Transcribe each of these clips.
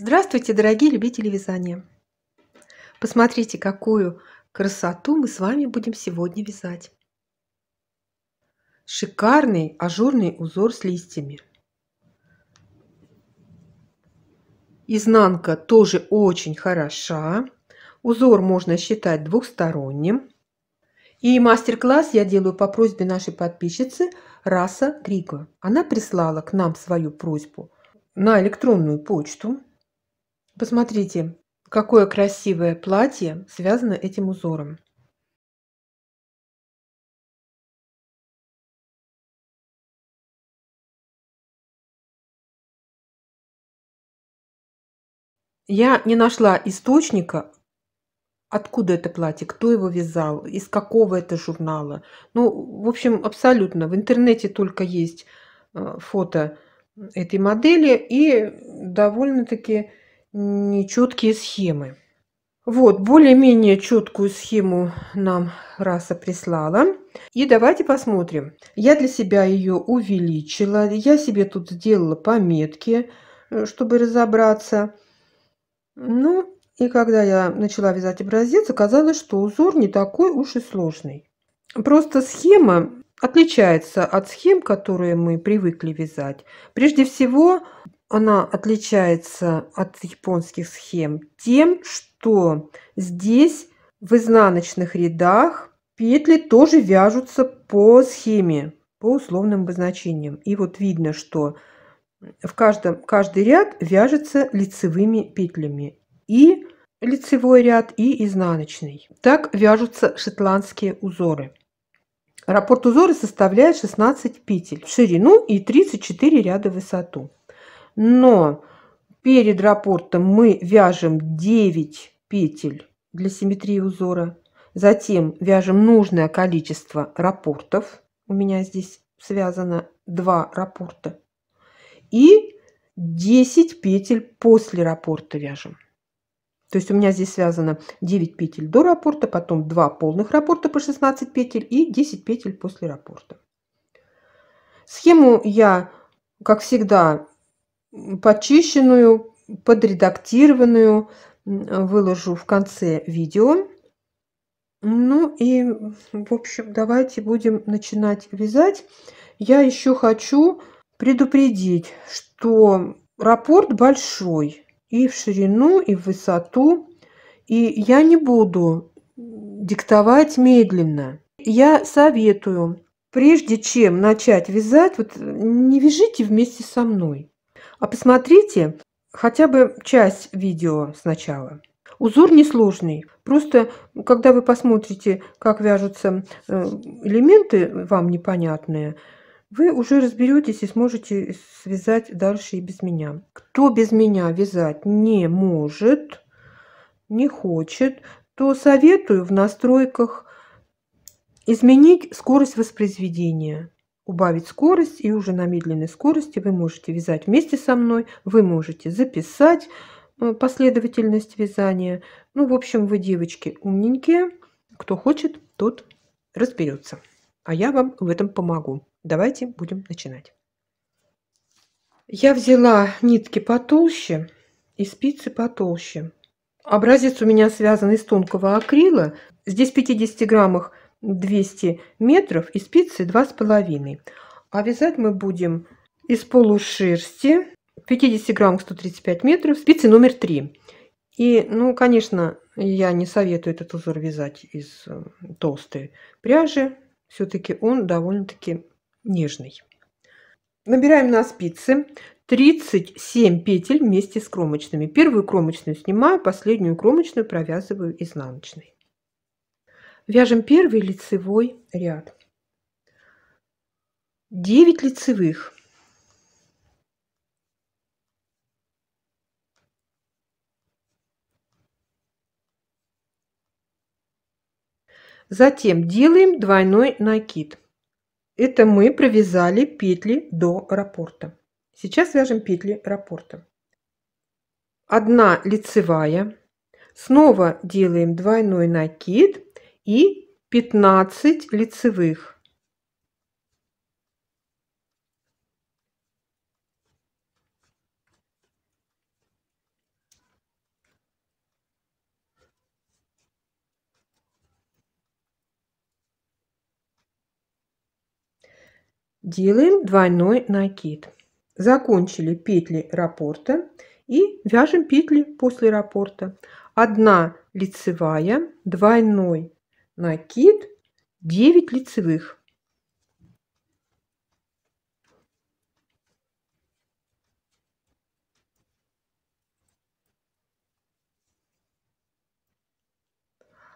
Здравствуйте, дорогие любители вязания! Посмотрите, какую красоту мы с вами будем сегодня вязать. Шикарный ажурный узор с листьями. Изнанка тоже очень хороша. Узор можно считать двухсторонним. И мастер-класс я делаю по просьбе нашей подписчицы Раса Григо. Она прислала к нам свою просьбу на электронную почту. Посмотрите, какое красивое платье связано этим узором. Я не нашла источника, откуда это платье, кто его вязал, из какого это журнала. Ну, в общем, абсолютно. В интернете только есть э, фото этой модели и довольно-таки нечеткие схемы. Вот, более-менее четкую схему нам раса прислала. И давайте посмотрим. Я для себя ее увеличила. Я себе тут сделала пометки, э, чтобы разобраться. Ну, и когда я начала вязать образец, оказалось, что узор не такой уж и сложный. Просто схема отличается от схем, которые мы привыкли вязать. Прежде всего, она отличается от японских схем тем, что здесь в изнаночных рядах петли тоже вяжутся по схеме, по условным обозначениям. И вот видно, что в каждом, каждый ряд вяжется лицевыми петлями. И лицевой ряд, и изнаночный. Так вяжутся шотландские узоры. Раппорт узора составляет 16 петель в ширину и 34 ряда в высоту но перед рапортом мы вяжем 9 петель для симметрии узора. Затем вяжем нужное количество рапортов. У меня здесь связано 2 раппорта И 10 петель после раппорта вяжем. То есть у меня здесь связано 9 петель до раппорта, потом 2 полных раппорта по 16 петель и 10 петель после раппорта. Схему я, как всегда, почищенную, подредактированную выложу в конце видео. Ну и, в общем, давайте будем начинать вязать. Я еще хочу предупредить, что раппорт большой и в ширину, и в высоту. И я не буду диктовать медленно. Я советую, прежде чем начать вязать, вот не вяжите вместе со мной. А посмотрите хотя бы часть видео сначала. Узор несложный. Просто, когда вы посмотрите, как вяжутся э, элементы вам непонятные, вы уже разберетесь и сможете связать дальше и без меня. Кто без меня вязать не может, не хочет, то советую в настройках изменить скорость воспроизведения убавить скорость, и уже на медленной скорости вы можете вязать вместе со мной, вы можете записать э, последовательность вязания. Ну, в общем, вы, девочки, умненькие. Кто хочет, тот разберется. А я вам в этом помогу. Давайте будем начинать. Я взяла нитки потолще и спицы потолще. Образец у меня связан из тонкого акрила. Здесь в 50 граммах 200 метров и спицы два 2,5. А вязать мы будем из полушерсти 50 грамм 135 метров, спицы номер три. И, ну, конечно, я не советую этот узор вязать из э, толстой пряжи. Все-таки он довольно-таки нежный. Набираем на спицы 37 петель вместе с кромочными. Первую кромочную снимаю, последнюю кромочную провязываю изнаночной. Вяжем первый лицевой ряд. 9 лицевых. Затем делаем двойной накид. Это мы провязали петли до раппорта. Сейчас вяжем петли раппорта. Одна лицевая. Снова делаем двойной накид и 15 лицевых. Делаем двойной накид. Закончили петли раппорта и вяжем петли после раппорта. Одна лицевая, двойной накид 9 лицевых.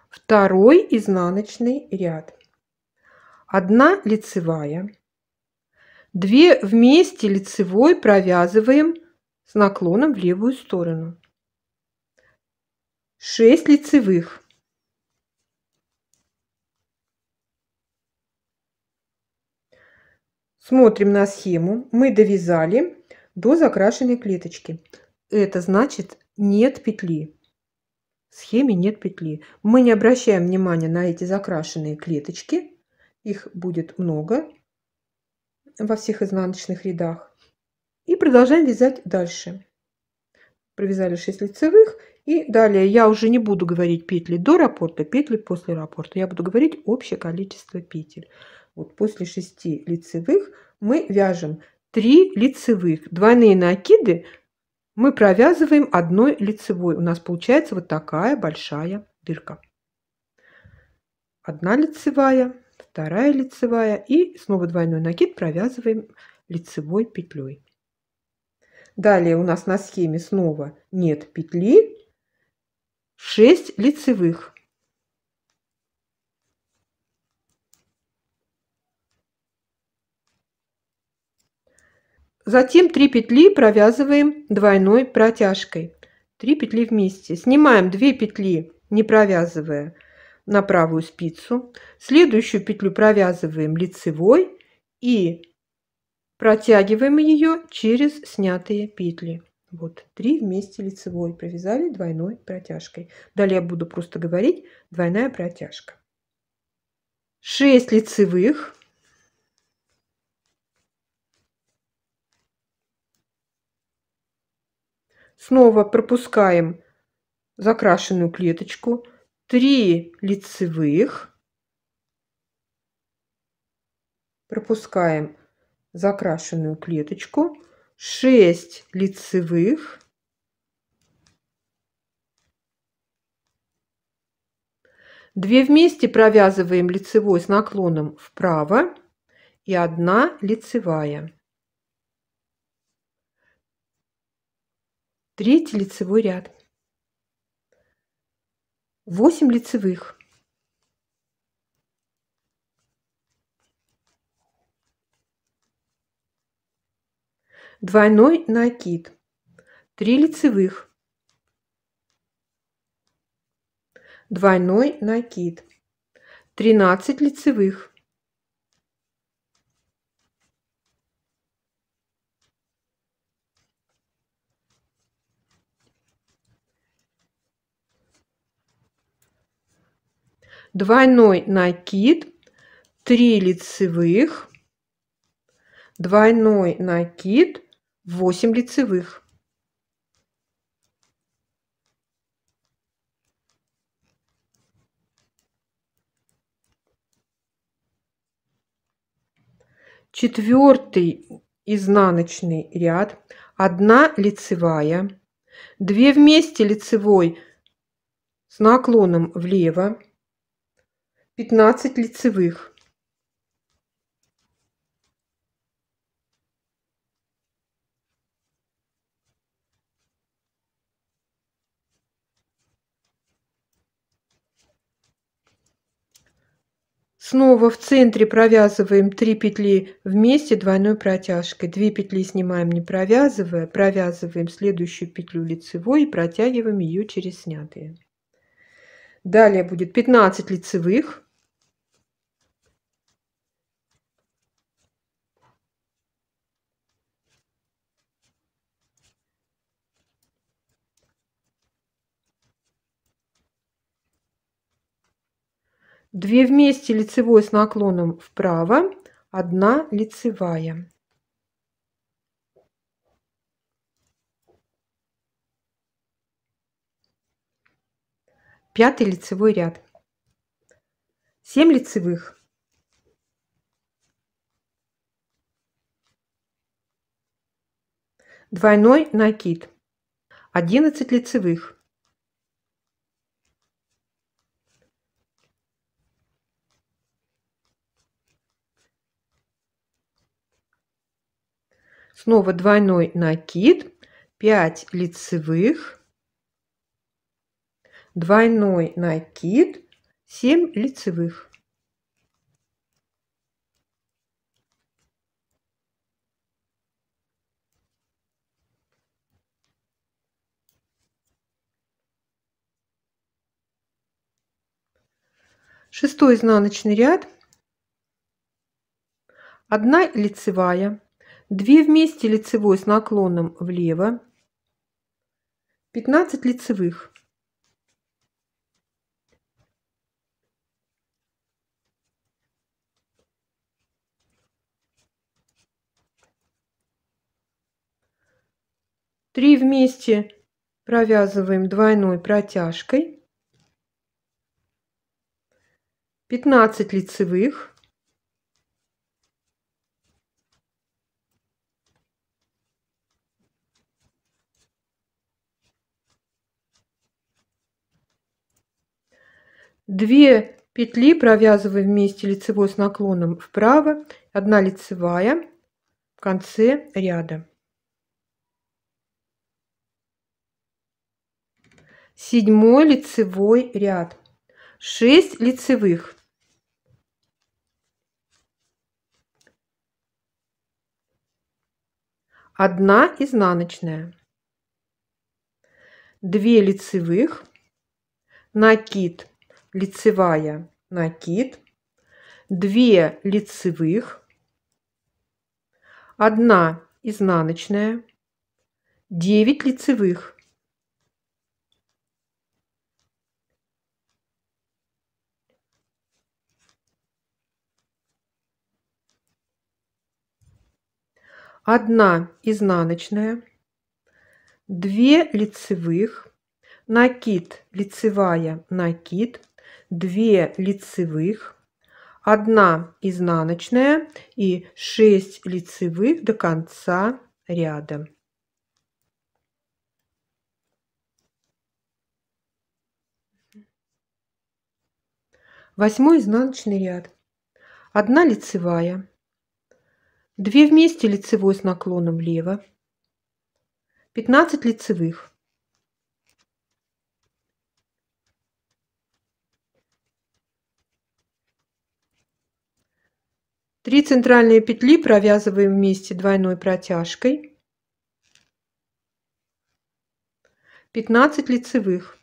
Второй изнаночный ряд. 1 лицевая. 2 вместе лицевой провязываем с наклоном в левую сторону. 6 лицевых. Смотрим на схему. Мы довязали до закрашенной клеточки. Это значит нет петли. В схеме нет петли. Мы не обращаем внимания на эти закрашенные клеточки. Их будет много во всех изнаночных рядах. И продолжаем вязать дальше. Провязали 6 лицевых. И далее я уже не буду говорить петли до раппорта, петли после раппорта. Я буду говорить общее количество петель. Вот после 6 лицевых мы вяжем 3 лицевых. Двойные накиды мы провязываем одной лицевой. У нас получается вот такая большая дырка. Одна лицевая, вторая лицевая и снова двойной накид провязываем лицевой петлей. Далее у нас на схеме снова нет петли, 6 лицевых. Затем 3 петли провязываем двойной протяжкой. 3 петли вместе. Снимаем 2 петли, не провязывая, на правую спицу. Следующую петлю провязываем лицевой и протягиваем ее через снятые петли. Вот, 3 вместе лицевой провязали двойной протяжкой. Далее я буду просто говорить двойная протяжка. 6 лицевых Снова пропускаем закрашенную клеточку. 3 лицевых. Пропускаем закрашенную клеточку. 6 лицевых. Две вместе провязываем лицевой с наклоном вправо и одна лицевая. Третий лицевой ряд. восемь лицевых. Двойной накид. три лицевых. Двойной накид. тринадцать лицевых. двойной накид, 3 лицевых, двойной накид, 8 лицевых. четвертый изнаночный ряд, 1 лицевая, 2 вместе лицевой с наклоном влево, 15 лицевых. Снова в центре провязываем 3 петли вместе двойной протяжкой. 2 петли снимаем не провязывая, провязываем следующую петлю лицевой и протягиваем ее через снятые. Далее будет 15 лицевых. Две вместе лицевой с наклоном вправо, одна лицевая. Пятый лицевой ряд. 7 лицевых. Двойной накид. 11 лицевых. Снова двойной накид, 5 лицевых – двойной накид, 7 лицевых. Шестой изнаночный ряд. одна лицевая, две вместе лицевой с наклоном влево, 15 лицевых. 3 вместе провязываем двойной протяжкой. 15 лицевых. Две петли провязываем вместе лицевой с наклоном вправо, одна лицевая в конце ряда. седьмой лицевой ряд, 6 лицевых. Одна изнаночная, две лицевых, накид, лицевая, накид, две лицевых, одна изнаночная, 9 лицевых. одна изнаночная, 2 лицевых, накид, лицевая, накид, 2 лицевых, 1 изнаночная и 6 лицевых до конца ряда. Восьмой изнаночный ряд. Одна лицевая, 2 вместе лицевой с наклоном влево, 15 лицевых. Три центральные петли провязываем вместе двойной протяжкой. 15 лицевых.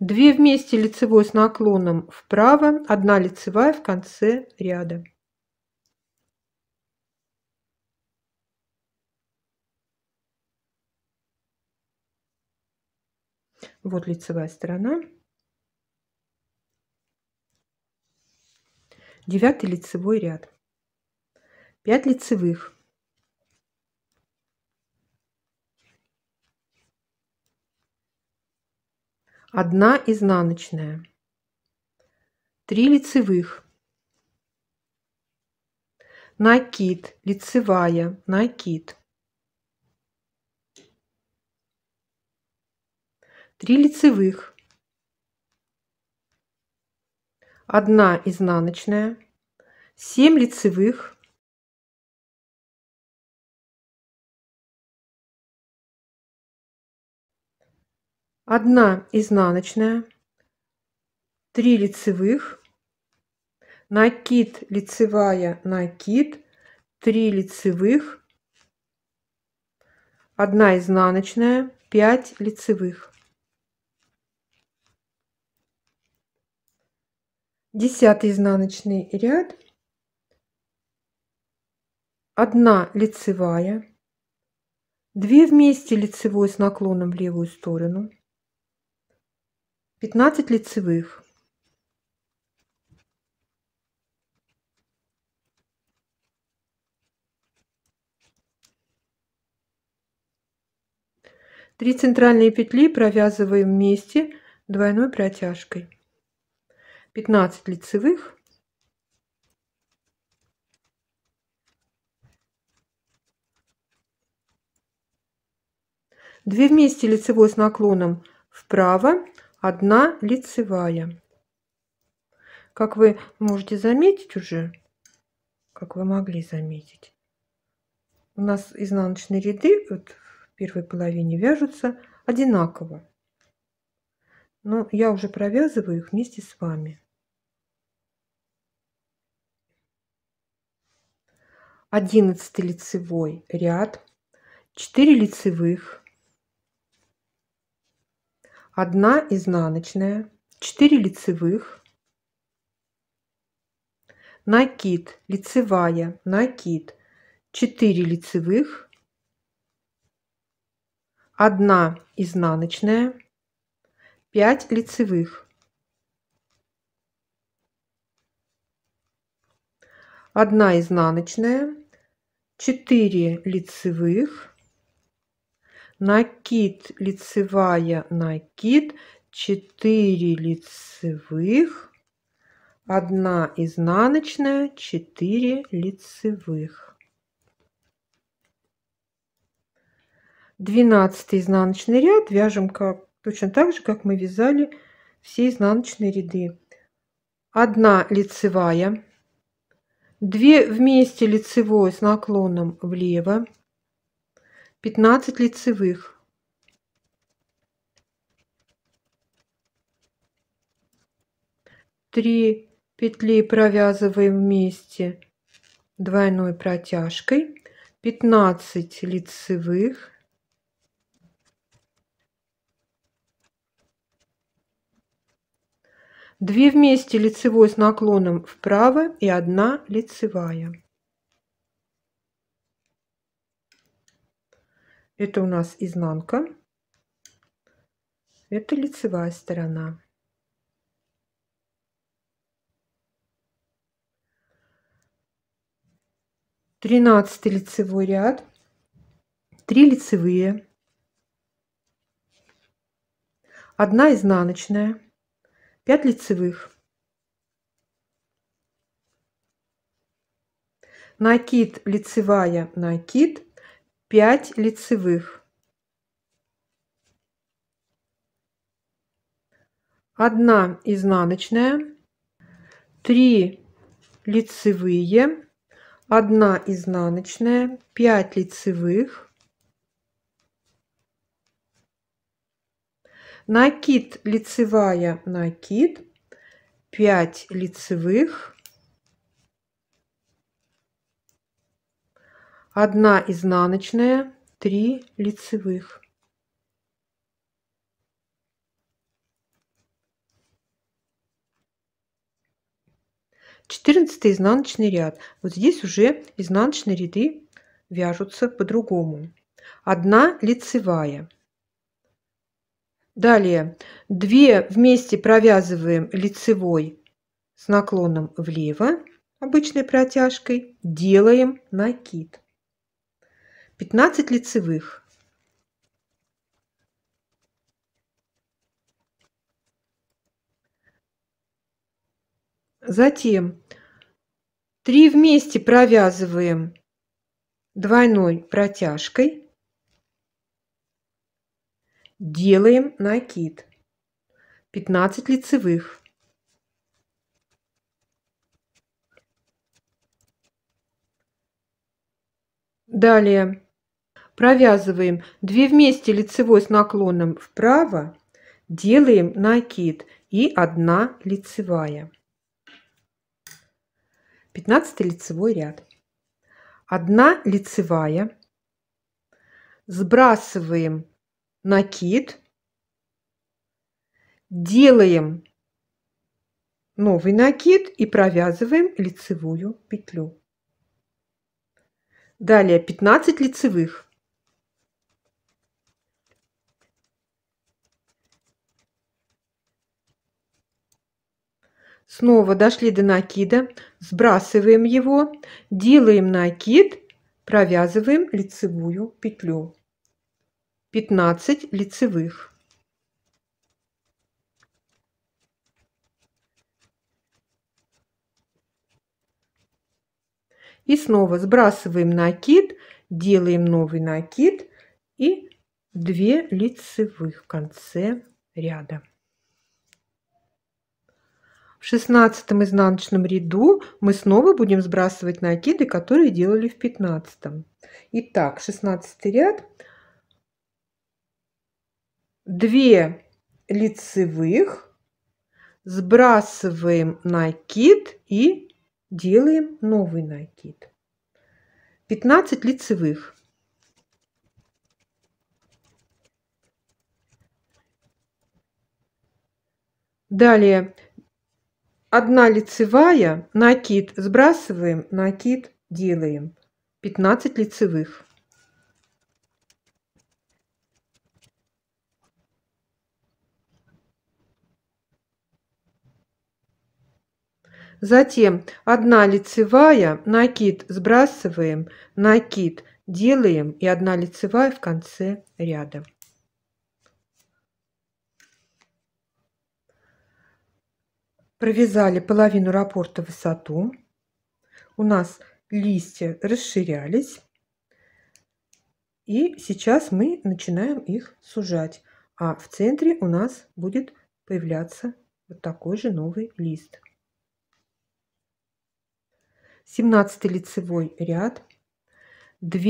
2 вместе лицевой с наклоном вправо, 1 лицевая в конце ряда. Вот лицевая сторона. Девятый лицевой ряд. 5 лицевых. 1 изнаночная, 3 лицевых, накид, лицевая, накид, 3 лицевых, 1 изнаночная, 7 лицевых, 1 изнаночная, 3 лицевых, накид, лицевая, накид, 3 лицевых, 1 изнаночная, 5 лицевых. Десятый изнаночный ряд, одна лицевая, две вместе лицевой с наклоном в левую сторону, 15 лицевых. Три центральные петли провязываем вместе двойной протяжкой. 15 лицевых. Две вместе лицевой с наклоном вправо, одна лицевая. Как вы можете заметить уже, как вы могли заметить, у нас изнаночные ряды вот в первой половине вяжутся одинаково. Но я уже провязываю их вместе с вами. Одиннадцатый лицевой ряд, 4 лицевых, 1 изнаночная, 4 лицевых, накид, лицевая, накид, 4 лицевых, 1 изнаночная, 5 лицевых, одна изнаночная, четыре лицевых, накид лицевая накид 4 лицевых 1 изнаночная 4 лицевых 12 изнаночный ряд вяжем как точно так же как мы вязали все изнаночные ряды 1 лицевая 2 вместе лицевой с наклоном влево 15 лицевых. Три петли провязываем вместе двойной протяжкой. 15 лицевых. Две вместе лицевой с наклоном вправо и одна лицевая. Это у нас изнанка. Это лицевая сторона. Тринадцатый лицевой ряд. Три лицевые. Одна изнаночная. Пять лицевых. накид лицевая накид 5 лицевых. Одна изнаночная, 3 лицевые, 1 изнаночная, 5 лицевых. Накид лицевая, накид, 5 лицевых. 1 изнаночная, 3 лицевых. Четырнадцатый изнаночный ряд. Вот здесь уже изнаночные ряды вяжутся по-другому. Одна лицевая. Далее две вместе провязываем лицевой с наклоном влево обычной протяжкой, делаем накид. 15 лицевых. Затем 3 вместе провязываем двойной протяжкой. Делаем накид. 15 лицевых. Далее Провязываем 2 вместе лицевой с наклоном вправо, делаем накид и 1 лицевая. 15 лицевой ряд. 1 лицевая. Сбрасываем накид. Делаем новый накид и провязываем лицевую петлю. Далее 15 лицевых. Снова дошли до накида, сбрасываем его, делаем накид, провязываем лицевую петлю. 15 лицевых. И снова сбрасываем накид, делаем новый накид и 2 лицевых в конце ряда шестнадцатом изнаночном ряду мы снова будем сбрасывать накиды, которые делали в пятнадцатом. Итак, шестнадцатый ряд. Две лицевых, сбрасываем накид и делаем новый накид. 15 лицевых. Далее 1 лицевая, накид сбрасываем, накид делаем. 15 лицевых. Затем 1 лицевая, накид сбрасываем, накид делаем и 1 лицевая в конце ряда. провязали половину раппорта в высоту. У нас листья расширялись. И сейчас мы начинаем их сужать. А в центре у нас будет появляться вот такой же новый лист. 17 лицевой ряд. 2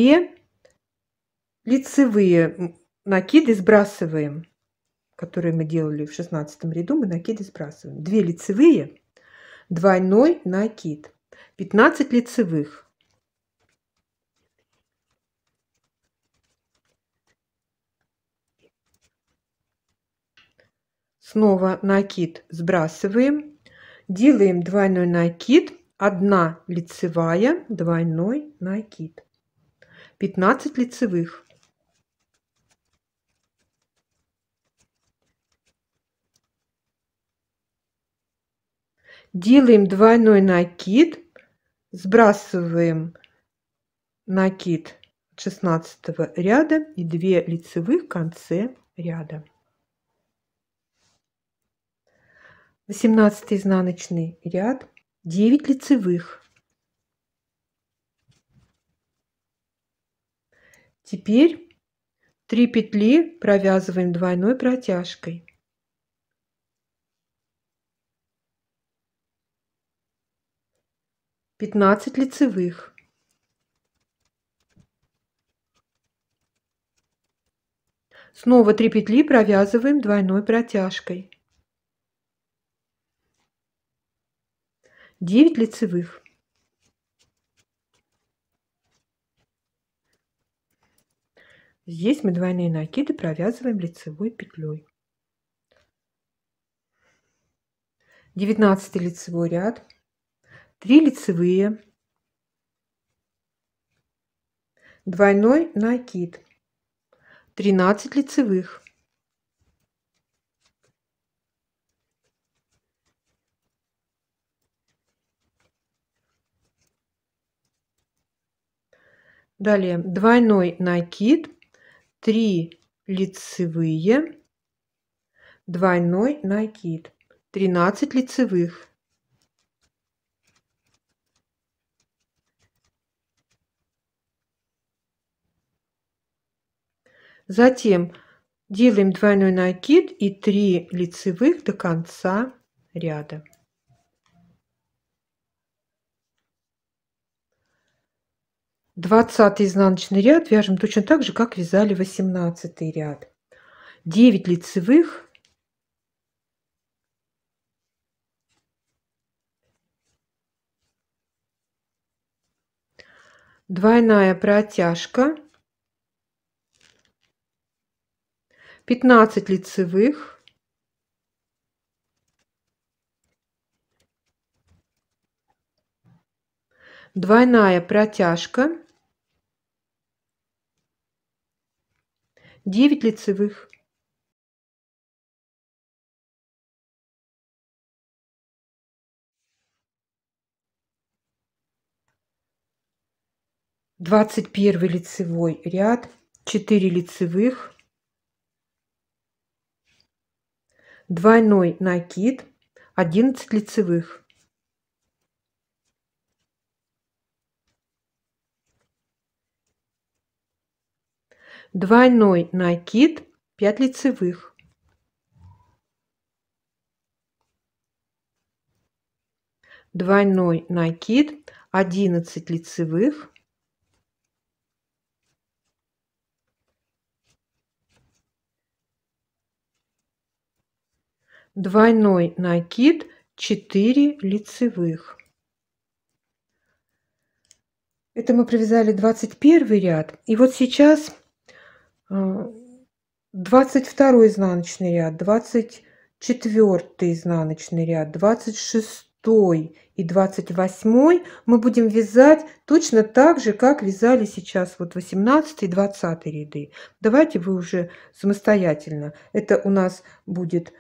лицевые накиды сбрасываем которые мы делали в шестнадцатом ряду, мы накиды сбрасываем. две лицевые, двойной накид. 15 лицевых. Снова накид сбрасываем. Делаем двойной накид. 1 лицевая, двойной накид. 15 лицевых. делаем двойной накид, сбрасываем накид 16 ряда и 2 лицевых в конце ряда. 18 изнаночный ряд, 9 лицевых. Теперь 3 петли провязываем двойной протяжкой. 15 лицевых. Снова 3 петли провязываем двойной протяжкой. 9 лицевых. Здесь мы двойные накиды провязываем лицевой петлей. 19 лицевой ряд три лицевые, двойной накид, 13 лицевых. Далее двойной накид, 3 лицевые, двойной накид, 13 лицевых. Затем делаем двойной накид и 3 лицевых до конца ряда. Двадцатый изнаночный ряд вяжем точно так же, как вязали восемнадцатый ряд. 9 лицевых двойная протяжка 15 лицевых, 2 протяжка, 9 лицевых. Двадцать первый лицевой ряд, четыре лицевых, двойной накид, 11 лицевых. Двойной накид, 5 лицевых. Двойной накид, 11 лицевых. Двойной накид 4 лицевых. Это мы провязали 21 ряд. И вот сейчас 22 э, изнаночный ряд, 24 изнаночный ряд, 26 и 28 мы будем вязать точно так же, как вязали сейчас вот 18 и 20 ряды. Давайте вы уже самостоятельно. Это у нас будет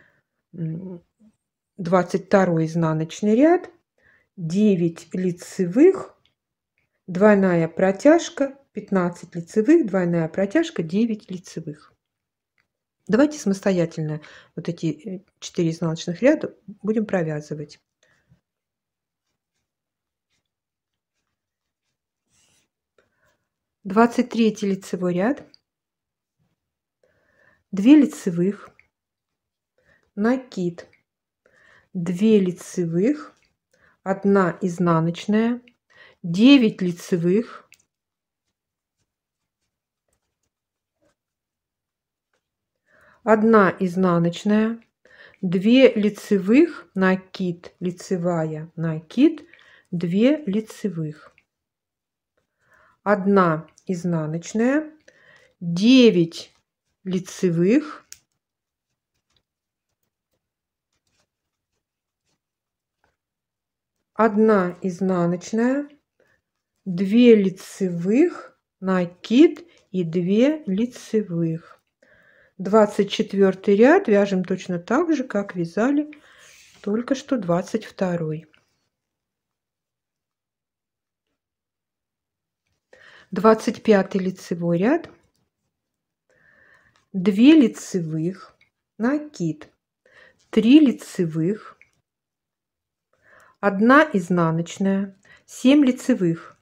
22 изнаночный ряд, 9 лицевых, двойная протяжка, 15 лицевых, двойная протяжка, 9 лицевых. Давайте самостоятельно вот эти 4 э, изнаночных ряда будем провязывать. Двадцать третий лицевой ряд, две лицевых, накид. 2 лицевых, 1 изнаночная, 9 лицевых, одна изнаночная, 2 лицевых, накид, лицевая, накид, 2 лицевых, 1 изнаночная, 9 лицевых, одна изнаночная, две лицевых, накид и две лицевых. 24 ряд вяжем точно так же, как вязали только что 22. -й. 25 лицевой ряд, 2 лицевых, накид, 3 лицевых, 1 изнаночная, 7 лицевых.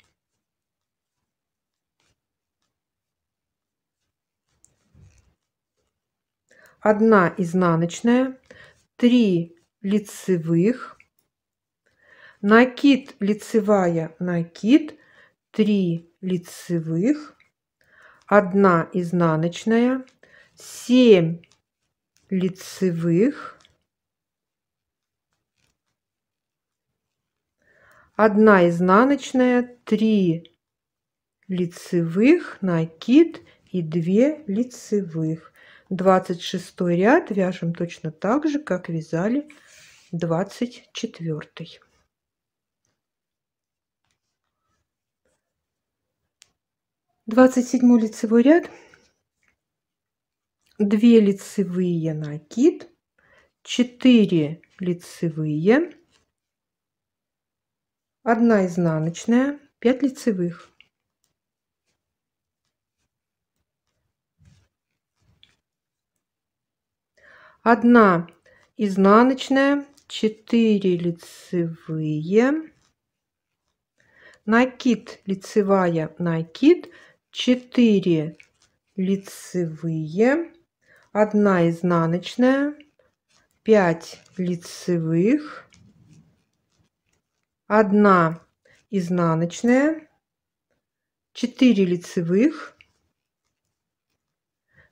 Одна изнаночная, 3 лицевых, накид лицевая, накид, 3 лицевых, 1 изнаночная, 7 лицевых, 1 изнаночная, 3 лицевых, накид и 2 лицевых. 26 ряд вяжем точно так же, как вязали 24. Двадцать седьмой лицевой ряд, две лицевые накид, четыре лицевые, 1 изнаночная, 5 лицевых. Одна изнаночная, 4 лицевые, накид, лицевая, накид, 4 лицевые, 1 изнаночная, 5 лицевых, 1 изнаночная, 4 лицевых,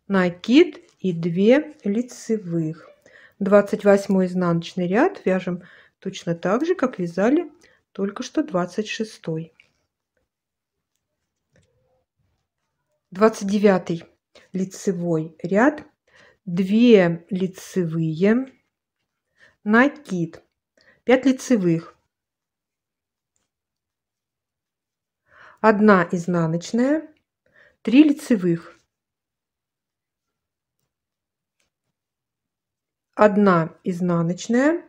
накид и 2 лицевых. 28 изнаночный ряд вяжем точно так же, как вязали только что 26. -й. 29 лицевой ряд, 2 лицевые, накид, 5 лицевых, 1 изнаночная, 3 лицевых, 1 изнаночная,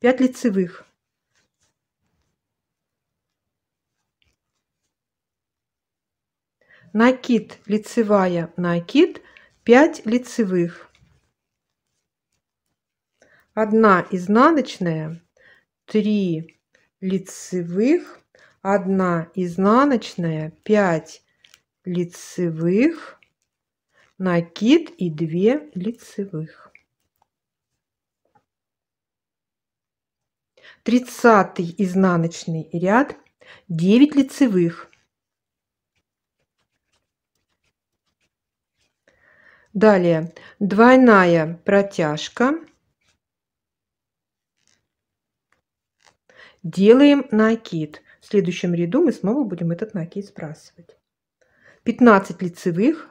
5 лицевых. Накид, лицевая, накид, 5 лицевых. 1 изнаночная, 3 лицевых, 1 изнаночная, 5 лицевых, накид и 2 лицевых. 30 изнаночный ряд, 9 лицевых. Далее двойная протяжка. Делаем накид следующем ряду мы снова будем этот накид сбрасывать. 15 лицевых.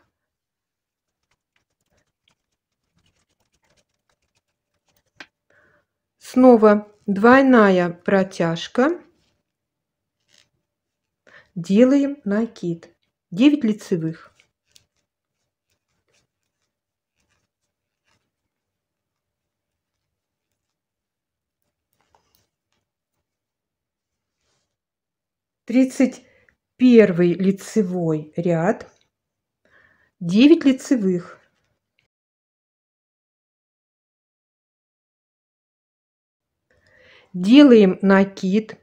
Снова двойная протяжка. Делаем накид. 9 лицевых. 31 лицевой ряд, 9 лицевых. Делаем накид,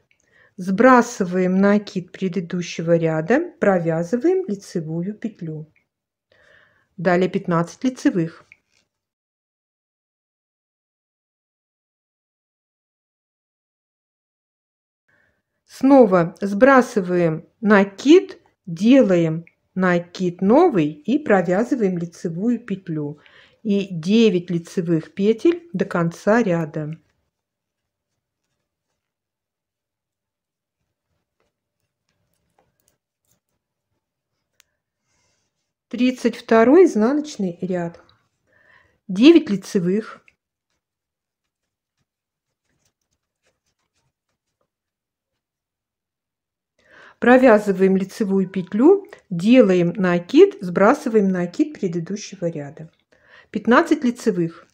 сбрасываем накид предыдущего ряда, провязываем лицевую петлю. Далее 15 лицевых. Снова сбрасываем накид, делаем накид новый и провязываем лицевую петлю. И 9 лицевых петель до конца ряда. Тридцать второй изнаночный ряд. 9 лицевых Провязываем лицевую петлю, делаем накид, сбрасываем накид предыдущего ряда. 15 лицевых.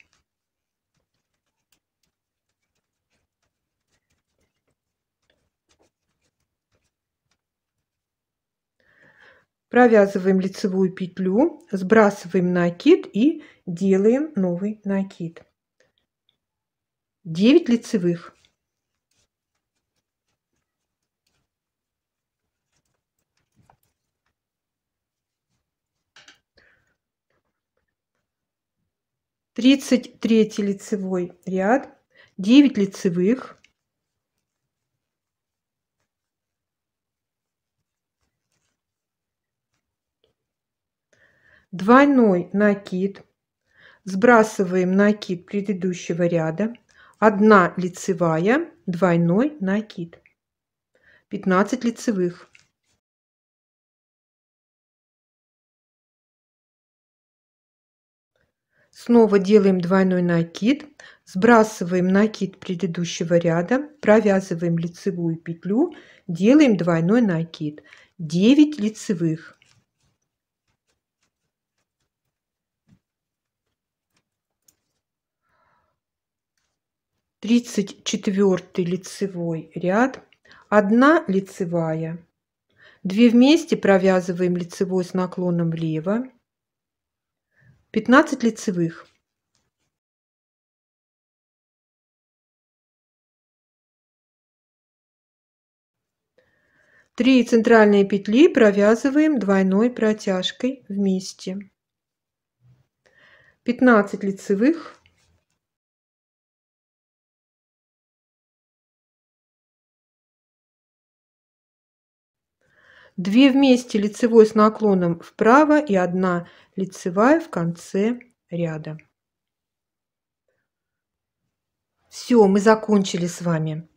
Провязываем лицевую петлю, сбрасываем накид и делаем новый накид. 9 лицевых. 33 лицевой ряд, 9 лицевых, двойной накид, сбрасываем накид предыдущего ряда, 1 лицевая, двойной накид, 15 лицевых. Снова делаем двойной накид, сбрасываем накид предыдущего ряда, провязываем лицевую петлю, делаем двойной накид. 9 лицевых. Тридцать четвертый лицевой ряд, одна лицевая, две вместе провязываем лицевой с наклоном влево, 15 лицевых. Три центральные петли провязываем двойной протяжкой вместе. 15 лицевых. Две вместе лицевой с наклоном вправо и одна лицевая в конце ряда. Все, мы закончили с вами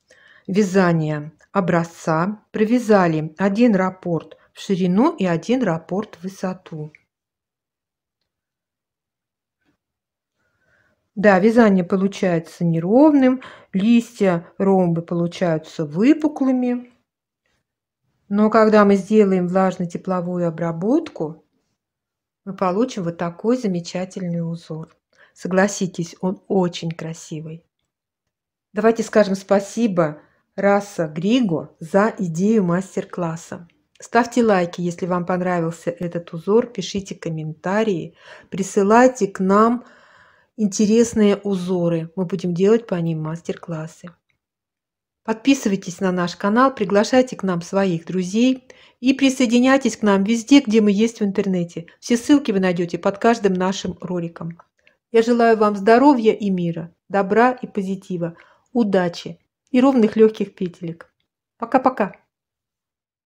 вязание образца. Провязали один раппорт в ширину и один раппорт в высоту. Да, вязание получается неровным, листья ромбы получаются выпуклыми. Но когда мы сделаем влажно-тепловую обработку, мы получим вот такой замечательный узор. Согласитесь, он очень красивый. Давайте скажем спасибо Раса Григо за идею мастер-класса. Ставьте лайки, если вам понравился этот узор, пишите комментарии, присылайте к нам интересные узоры. Мы будем делать по ним мастер-классы. Подписывайтесь на наш канал, приглашайте к нам своих друзей и присоединяйтесь к нам везде, где мы есть в интернете. Все ссылки вы найдете под каждым нашим роликом. Я желаю вам здоровья и мира, добра и позитива, удачи и ровных легких петелек. Пока-пока!